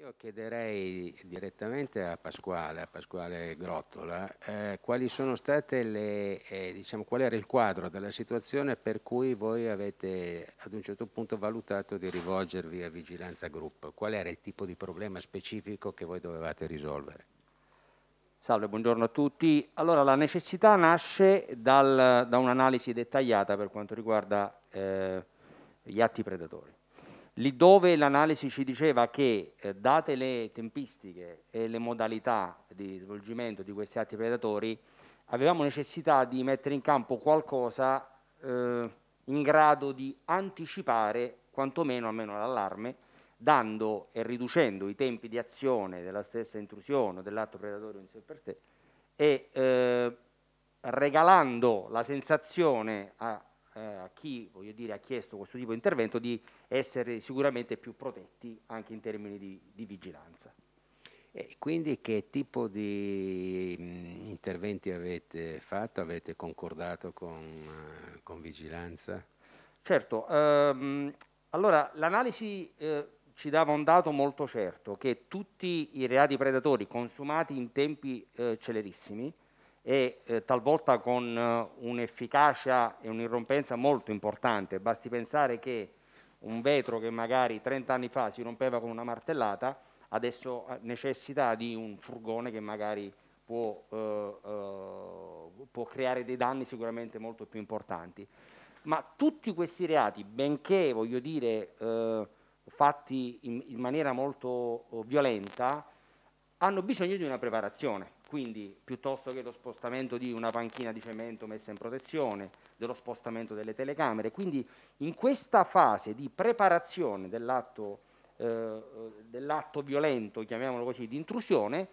Io chiederei direttamente a Pasquale, a Pasquale Grottola, eh, quali sono state le, eh, diciamo, qual era il quadro della situazione per cui voi avete ad un certo punto valutato di rivolgervi a Vigilanza Group? Qual era il tipo di problema specifico che voi dovevate risolvere? Salve, buongiorno a tutti. Allora, la necessità nasce dal, da un'analisi dettagliata per quanto riguarda eh, gli atti predatori. Lì dove l'analisi ci diceva che, eh, date le tempistiche e le modalità di svolgimento di questi atti predatori, avevamo necessità di mettere in campo qualcosa eh, in grado di anticipare quantomeno almeno l'allarme, dando e riducendo i tempi di azione della stessa intrusione, dell'atto predatorio in sé per sé, e eh, regalando la sensazione a, eh, a chi dire, ha chiesto questo tipo di intervento di essere sicuramente più protetti anche in termini di, di vigilanza. E quindi che tipo di mh, mm, interventi avete fatto? Avete concordato con, eh, con vigilanza? Certo, ehm, allora l'analisi eh, ci dava un dato molto certo, che tutti i reati predatori consumati in tempi eh, celerissimi e eh, talvolta con eh, un'efficacia e un'irrompenza molto importante. Basti pensare che un vetro che magari 30 anni fa si rompeva con una martellata, adesso eh, necessita di un furgone che magari può, eh, eh, può creare dei danni sicuramente molto più importanti. Ma tutti questi reati, benché voglio dire eh, fatti in, in maniera molto oh, violenta, hanno bisogno di una preparazione, quindi piuttosto che lo spostamento di una panchina di cemento messa in protezione, dello spostamento delle telecamere, quindi in questa fase di preparazione dell'atto, eh, dell'atto violento, chiamiamolo così, di intrusione,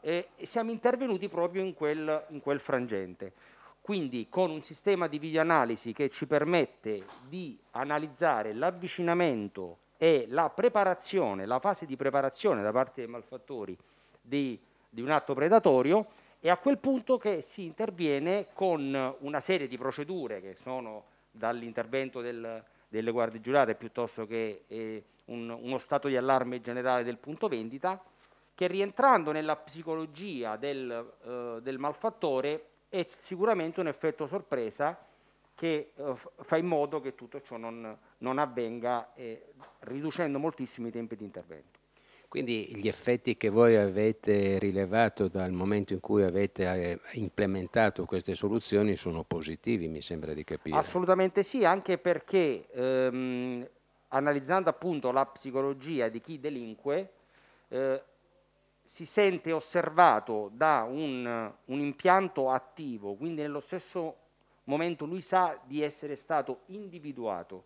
eh, siamo intervenuti proprio in quel, in quel frangente. Quindi con un sistema di videoanalisi che ci permette di analizzare l'avvicinamento e la preparazione, la fase di preparazione da parte dei malfattori di, di un atto predatorio e a quel punto che si interviene con una serie di procedure che sono dall'intervento del, delle guardie giurate piuttosto che eh, un, uno stato di allarme generale del punto vendita, che rientrando nella psicologia del, eh, del malfattore è sicuramente un effetto sorpresa che eh, fa in modo che tutto ciò non, non avvenga, eh, riducendo moltissimo i tempi di intervento. Quindi gli effetti che voi avete rilevato dal momento in cui avete eh, implementato queste soluzioni sono positivi, mi sembra di capire. Assolutamente sì, anche perché ehm, analizzando appunto la psicologia di chi delinque, eh, si sente osservato da un, un impianto attivo, quindi nello stesso momento lui sa di essere stato individuato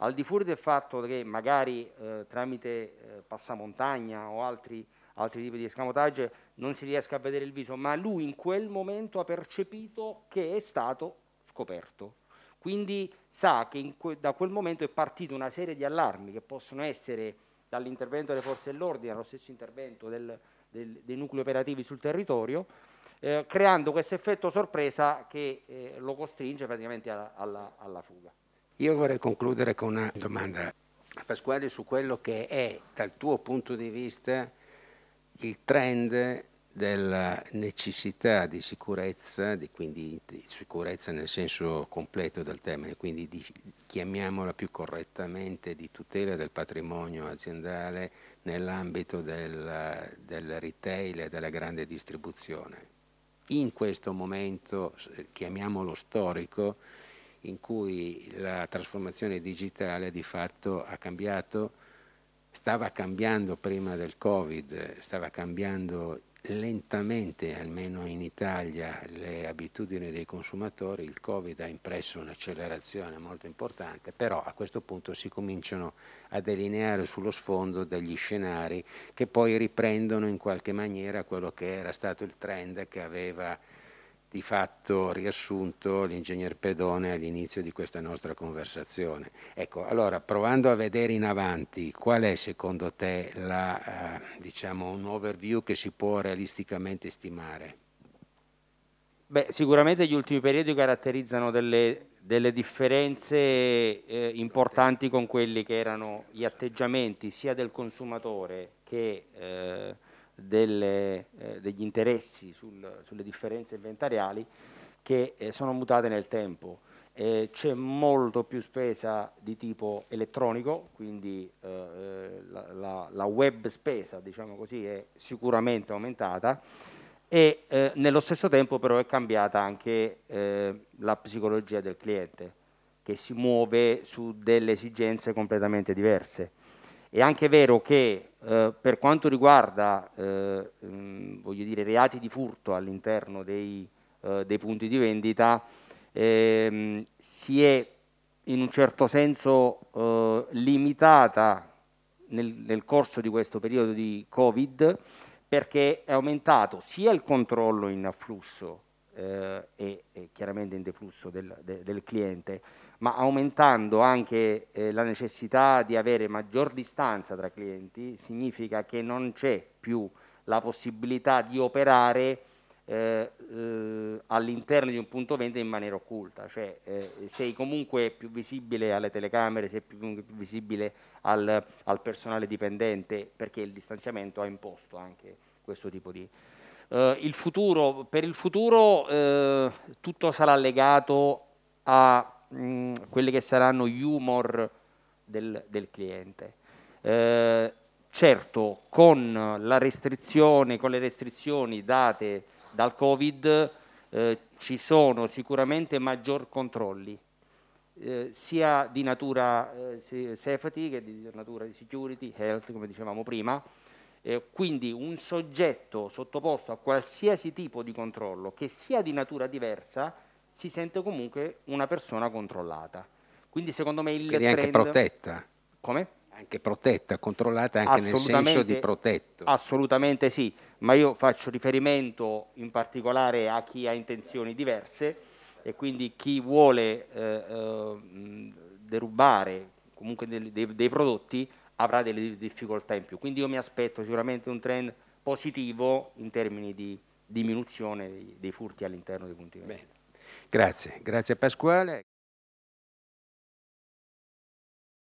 al di fuori del fatto che magari eh, tramite eh, passamontagna o altri, altri tipi di escamotage non si riesca a vedere il viso, ma lui in quel momento ha percepito che è stato scoperto. Quindi sa che que da quel momento è partita una serie di allarmi che possono essere dall'intervento delle forze dell'ordine allo stesso intervento del, del, dei nuclei operativi sul territorio, eh, creando questo effetto sorpresa che eh, lo costringe praticamente alla, alla, alla fuga. Io vorrei concludere con una domanda a Pasquale su quello che è, dal tuo punto di vista, il trend della necessità di sicurezza, di quindi di sicurezza nel senso completo del termine, quindi di, chiamiamola più correttamente di tutela del patrimonio aziendale nell'ambito del, del retail e della grande distribuzione. In questo momento, chiamiamolo storico, in cui la trasformazione digitale di fatto ha cambiato, stava cambiando prima del Covid, stava cambiando lentamente, almeno in Italia, le abitudini dei consumatori, il Covid ha impresso un'accelerazione molto importante, però a questo punto si cominciano a delineare sullo sfondo degli scenari che poi riprendono in qualche maniera quello che era stato il trend che aveva di fatto riassunto l'ingegner Pedone all'inizio di questa nostra conversazione. Ecco, allora provando a vedere in avanti, qual è secondo te la, eh, diciamo, un overview che si può realisticamente stimare? Beh, sicuramente gli ultimi periodi caratterizzano delle, delle differenze eh, importanti con quelli che erano gli atteggiamenti sia del consumatore che... Eh, delle, eh, degli interessi sul, sulle differenze inventariali che eh, sono mutate nel tempo. Eh, c'è molto più spesa di tipo elettronico, quindi eh, eh, la, la, la, web spesa diciamo così, è sicuramente aumentata e eh, nello stesso tempo però è cambiata anche la psicologia del cliente che si muove su delle esigenze completamente diverse. È anche vero che eh, per quanto riguarda eh, dire, reati di furto all'interno dei, eh, dei punti di vendita, ehm, si è in un certo senso eh, limitata nel, nel corso di questo periodo di Covid perché è aumentato sia il controllo in afflusso eh, e, e, chiaramente in deflusso del, de, del cliente, ma aumentando anche eh, la necessità di avere maggior distanza tra clienti, significa che non c'è più la possibilità di operare eh, eh, all'interno di un punto vendita in maniera occulta, cioè eh, sei comunque più visibile alle telecamere, sei più, più visibile al, al, personale dipendente, perché il distanziamento ha imposto anche questo tipo di... Eh, il futuro, per il futuro eh, tutto sarà legato a Mm, quelli che saranno gli humor del, del cliente. Eh, certo, con, con, le restrizioni date dal Covid eh, ci sono sicuramente maggior controlli, eh, sia di natura eh, safety che di natura di security, health, come dicevamo prima, eh, quindi un soggetto sottoposto a qualsiasi tipo di controllo, che sia di natura diversa, si sente comunque una persona controllata. Quindi secondo me il Quindi trend... anche protetta. Come? Anche protetta, controllata anche nel senso di protetto. Assolutamente sì, ma io faccio riferimento in particolare a chi ha intenzioni diverse e quindi chi vuole eh, eh derubare comunque dei, dei, dei prodotti avrà delle difficoltà in più. Quindi io mi aspetto sicuramente un trend positivo in termini di diminuzione dei furti all'interno dei punti vendita. Grazie, grazie Pasquale.